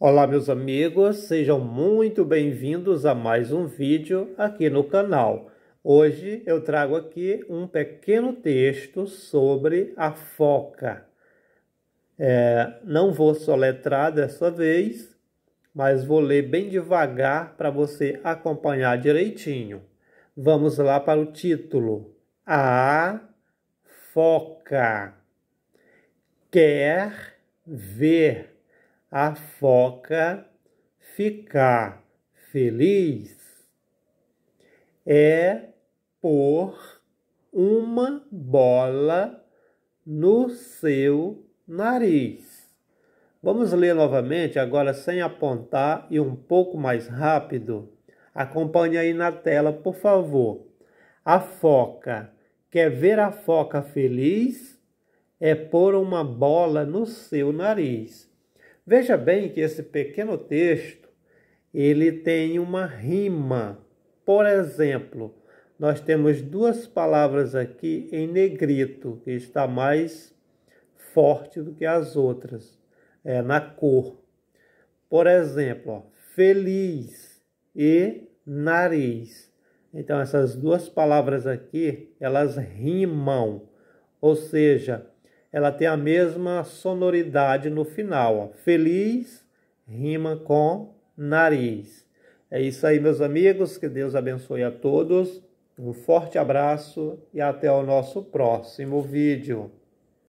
Olá meus amigos, sejam muito bem-vindos a mais um vídeo aqui no canal. Hoje eu trago aqui um pequeno texto sobre a foca. É, não vou soletrar dessa vez, mas vou ler bem devagar para você acompanhar direitinho. Vamos lá para o título. A foca quer ver a foca ficar feliz é por uma bola no seu nariz. Vamos ler novamente, agora sem apontar e um pouco mais rápido. Acompanhe aí na tela, por favor. A foca quer ver a foca feliz é por uma bola no seu nariz. Veja bem que esse pequeno texto ele tem uma rima. Por exemplo, nós temos duas palavras aqui em negrito, que está mais forte do que as outras, é, na cor. Por exemplo, ó, feliz e nariz. Então, essas duas palavras aqui, elas rimam, ou seja, ela tem a mesma sonoridade no final. Ó. Feliz rima com nariz. É isso aí, meus amigos. Que Deus abençoe a todos. Um forte abraço e até o nosso próximo vídeo.